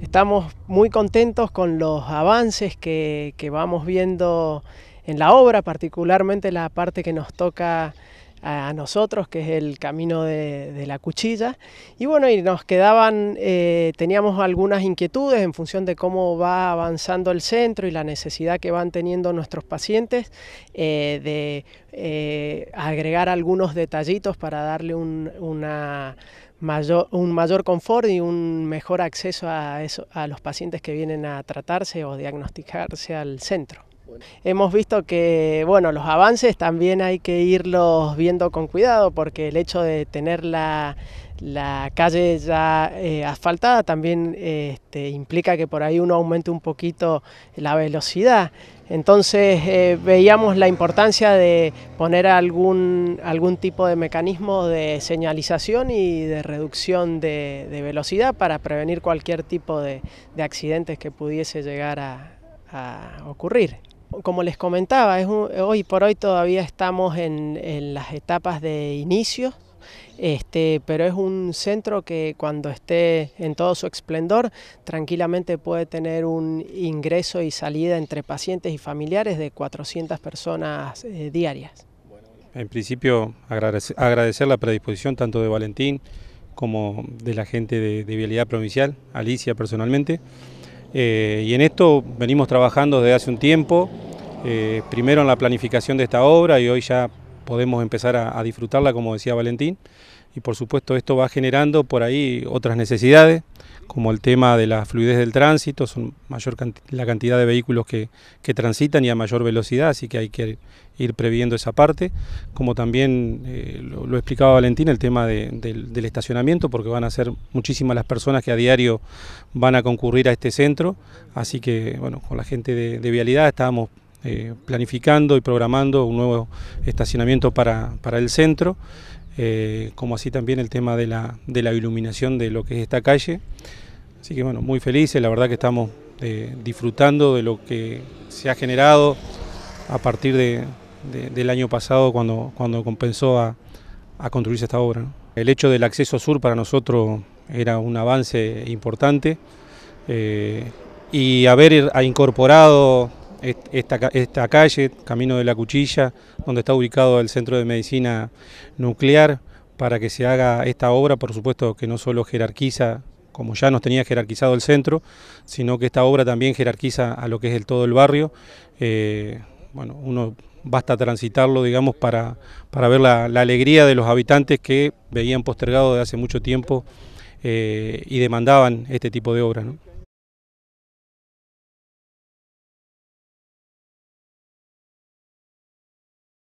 Estamos muy contentos con los avances que, vamos viendo en la obra, particularmente la parte que nos toca a nosotros, que es el camino de, la cuchilla. Y bueno, y nos quedaban, eh, teníamos algunas inquietudes en función de cómo va avanzando el centro y la necesidad que van teniendo nuestros pacientes eh, de eh, agregar algunos detallitos para darle una mayor, un mayor confort y un mejor acceso a, eso, a los pacientes que vienen a tratarse o diagnosticarse al centro. Hemos visto que, bueno, los avances también hay que irlos viendo con cuidado porque el hecho de tener la, calle ya eh, asfaltada también este, implica que por ahí uno aumente un poquito la velocidad. Entonces eh, veíamos la importancia de poner algún, algún tipo de mecanismo de señalización y de reducción de, velocidad para prevenir cualquier tipo de, accidentes que pudiese llegar a ocurrir como les comentaba, es hoy por hoy todavía estamos en, las etapas de inicio, este, pero es un centro que cuando esté en todo su esplendor tranquilamente puede tener un ingreso y salida entre pacientes y familiares de 400 personas eh, diarias. En principio agradecer, la predisposición tanto de Valentín como de la gente de, de Vialidad Provincial, Alicia personalmente. Eh, y en esto venimos trabajando desde hace un tiempo, eh, primero en la planificación de esta obra y hoy ya podemos empezar a, disfrutarla, como decía Valentín, y por supuesto esto va generando por ahí otras necesidades, como el tema de la fluidez del tránsito, son mayor la cantidad de vehículos que, que, transitan y a mayor velocidad, así que hay que ir previendo esa parte, como también eh, lo, explicaba Valentín, el tema del, estacionamiento, porque van a ser muchísimas las personas que a diario van a concurrir a este centro, así que bueno, con la gente de Vialidad estábamos eh, planificando y programando un nuevo estacionamiento para, el centro, eh, como así también el tema de la, iluminación de lo que es esta calle. Así que bueno, muy felices, la verdad que estamos eh, disfrutando de lo que se ha generado a partir del año pasado cuando, cuando compensó a, construirse esta obra. El hecho del acceso sur para nosotros era un avance importante y haber incorporado esta, calle, Camino de la Cuchilla, donde está ubicado el Centro de Medicina Nuclear, para que se haga esta obra, por supuesto que no solo jerarquiza como ya nos tenía jerarquizado el centro, sino que esta obra también jerarquiza a lo que es el todo el barrio. Eh, bueno, uno basta transitarlo, digamos, para, para ver la, alegría de los habitantes que veían postergado de hace mucho tiempo eh, y demandaban este tipo de obra. ¿no?